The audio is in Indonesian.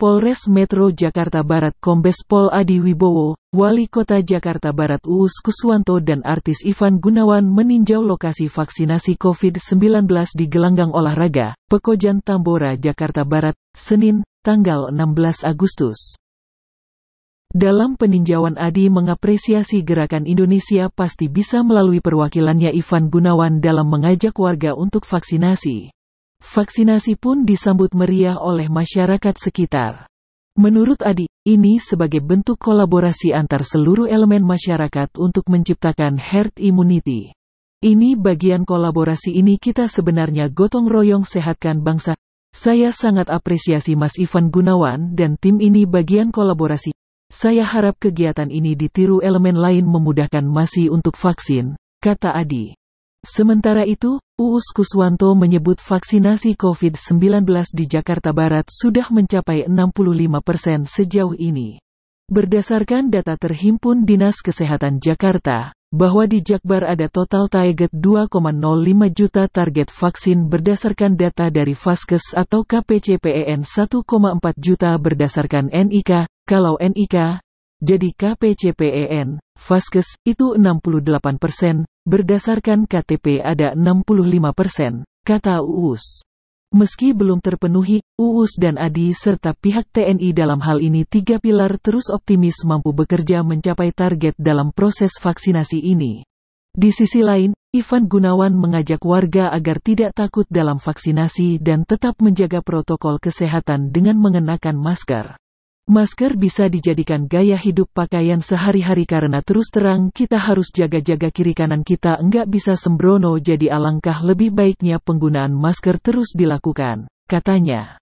Polres Metro Jakarta Barat Kombes Pol Adi Wibowo, Wali Kota Jakarta Barat Uus Kuswanto dan artis Ivan Gunawan meninjau lokasi vaksinasi COVID-19 di gelanggang olahraga, Pekojan Tambora Jakarta Barat, Senin, tanggal 16 Agustus. Dalam peninjauan Adi mengapresiasi gerakan Indonesia pasti bisa melalui perwakilannya Ivan Gunawan dalam mengajak warga untuk vaksinasi. Vaksinasi pun disambut meriah oleh masyarakat sekitar. Menurut Adi, ini sebagai bentuk kolaborasi antar seluruh elemen masyarakat untuk menciptakan herd immunity. Ini bagian kolaborasi ini kita sebenarnya gotong royong sehatkan bangsa. Saya sangat apresiasi Mas Ivan Gunawan dan tim ini bagian kolaborasi. Saya harap kegiatan ini ditiru elemen lain memudahkan masih untuk vaksin, kata Adi. Sementara itu, Uus Kuswanto menyebut vaksinasi COVID-19 di Jakarta Barat sudah mencapai 65 persen sejauh ini. Berdasarkan data terhimpun Dinas Kesehatan Jakarta, bahwa di Jakbar ada total target 2,05 juta target vaksin berdasarkan data dari Vaskes atau KPCPEN 1,4 juta berdasarkan NIK, kalau NIK, jadi KPCPEN, Vaskes, itu 68 persen, Berdasarkan KTP ada 65 persen, kata Uus. Meski belum terpenuhi, Uus dan Adi serta pihak TNI dalam hal ini tiga pilar terus optimis mampu bekerja mencapai target dalam proses vaksinasi ini. Di sisi lain, Ivan Gunawan mengajak warga agar tidak takut dalam vaksinasi dan tetap menjaga protokol kesehatan dengan mengenakan masker. Masker bisa dijadikan gaya hidup pakaian sehari-hari karena terus terang kita harus jaga-jaga kiri kanan kita enggak bisa sembrono jadi alangkah lebih baiknya penggunaan masker terus dilakukan, katanya.